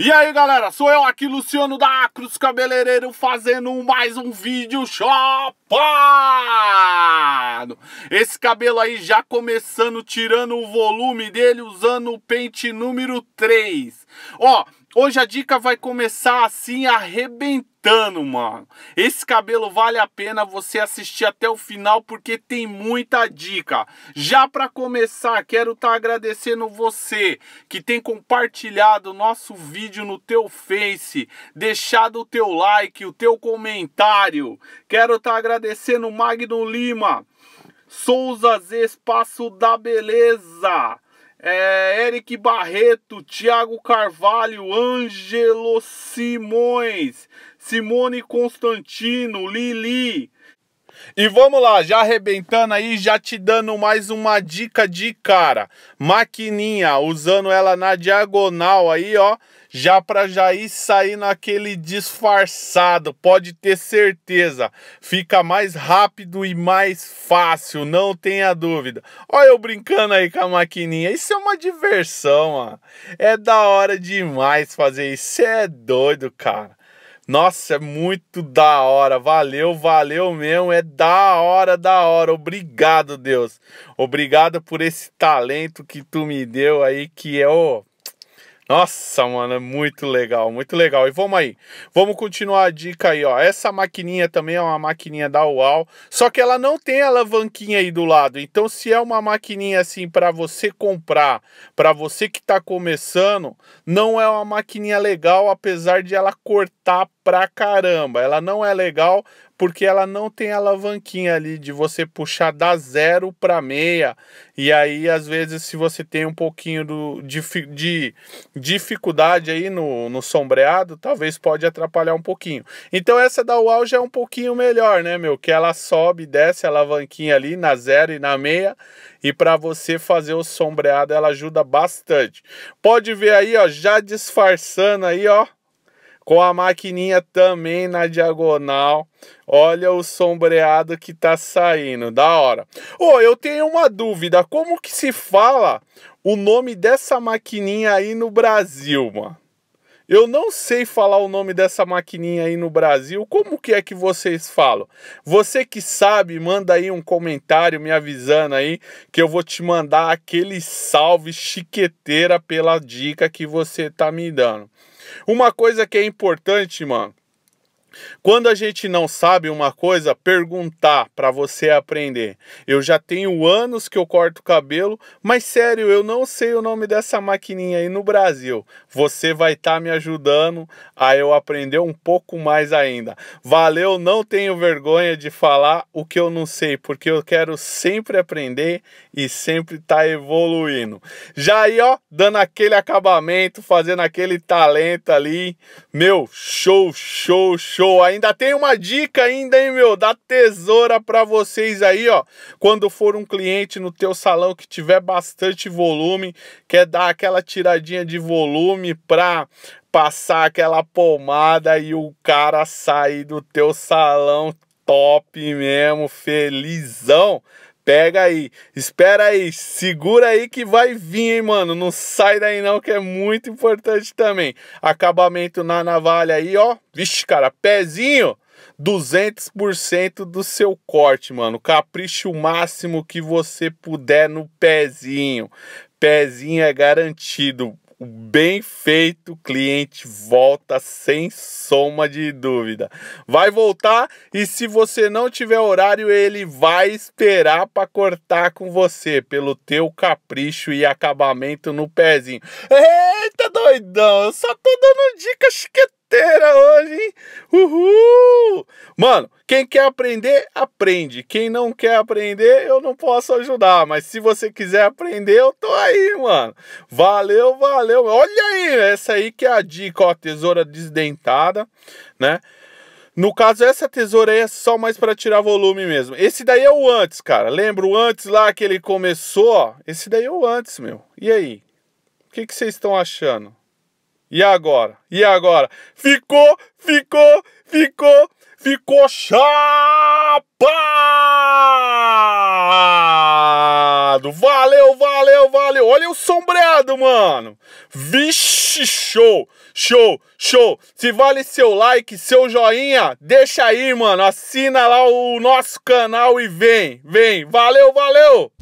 E aí galera, sou eu aqui, Luciano da Cruz Cabeleireiro, fazendo mais um vídeo shop esse cabelo aí já começando, tirando o volume dele, usando o pente número 3. Ó, hoje a dica vai começar assim, arrebentando, mano. Esse cabelo vale a pena você assistir até o final, porque tem muita dica. Já para começar, quero estar tá agradecendo você que tem compartilhado o nosso vídeo no teu Face, deixado o teu like, o teu comentário. Quero estar tá agradecendo agradecendo Magno Lima, Souzas Espaço da Beleza, é, Eric Barreto, Thiago Carvalho, Ângelo Simões, Simone Constantino, Lili, e vamos lá, já arrebentando aí, já te dando mais uma dica de cara. Maquininha, usando ela na diagonal aí, ó. Já para já ir saindo aquele disfarçado, pode ter certeza. Fica mais rápido e mais fácil, não tenha dúvida. Olha eu brincando aí com a maquininha, isso é uma diversão, ó. É da hora demais fazer isso, você é doido, cara. Nossa, é muito da hora. Valeu, valeu mesmo. É da hora, da hora. Obrigado, Deus. Obrigado por esse talento que tu me deu aí, que é o. Oh, nossa, mano, é muito legal, muito legal. E vamos aí, vamos continuar a dica aí, ó. Essa maquininha também é uma maquininha da UAU, só que ela não tem alavanquinha aí do lado. Então, se é uma maquininha assim para você comprar, para você que tá começando, não é uma maquininha legal, apesar de ela cortar pra caramba. Ela não é legal, porque ela não tem alavanquinha ali de você puxar da zero para meia. E aí, às vezes, se você tem um pouquinho do, de, de dificuldade aí no, no sombreado, talvez pode atrapalhar um pouquinho. Então essa da UAU já é um pouquinho melhor, né, meu? Que ela sobe, desce a alavanquinha ali na zero e na meia. E para você fazer o sombreado, ela ajuda bastante. Pode ver aí, ó, já disfarçando aí, ó com a maquininha também na diagonal. Olha o sombreado que tá saindo, da hora. Oh, eu tenho uma dúvida, como que se fala o nome dessa maquininha aí no Brasil, mano? Eu não sei falar o nome dessa maquininha aí no Brasil. Como que é que vocês falam? Você que sabe, manda aí um comentário me avisando aí que eu vou te mandar aquele salve chiqueteira pela dica que você tá me dando. Uma coisa que é importante, mano, quando a gente não sabe uma coisa, perguntar para você aprender. Eu já tenho anos que eu corto cabelo, mas sério, eu não sei o nome dessa maquininha aí no Brasil. Você vai estar tá me ajudando a eu aprender um pouco mais ainda. Valeu, não tenho vergonha de falar o que eu não sei, porque eu quero sempre aprender e sempre estar tá evoluindo. Já aí, ó, dando aquele acabamento, fazendo aquele talento ali. Meu, show, show, show Show! Ainda tem uma dica ainda, hein, meu? Da tesoura para vocês aí, ó. Quando for um cliente no teu salão que tiver bastante volume, quer dar aquela tiradinha de volume pra passar aquela pomada e o cara sair do teu salão top mesmo, felizão. Pega aí, espera aí, segura aí que vai vir, hein, mano. Não sai daí não, que é muito importante também. Acabamento na navalha aí, ó. Vixe, cara, pezinho. 200% do seu corte, mano. Capricho máximo que você puder no pezinho. Pezinho é garantido. O bem feito cliente volta sem soma de dúvida. Vai voltar e se você não tiver horário, ele vai esperar para cortar com você pelo teu capricho e acabamento no pezinho. Eita doidão, eu só tô dando dica que inteira hoje, hein? Uhul! Mano, quem quer aprender, aprende. Quem não quer aprender, eu não posso ajudar. Mas se você quiser aprender, eu tô aí, mano. Valeu, valeu. Olha aí, essa aí que é a dica, ó, tesoura desdentada, né? No caso, essa tesoura aí é só mais para tirar volume mesmo. Esse daí é o antes, cara. Lembra o antes lá que ele começou? Esse daí é o antes, meu. E aí? O que vocês estão achando? E agora? E agora? Ficou, ficou, ficou, ficou chapado! Valeu, valeu, valeu! Olha o sombreado, mano! Vixe, show! Show, show! Se vale seu like, seu joinha, deixa aí, mano. Assina lá o nosso canal e vem, vem. Valeu, valeu!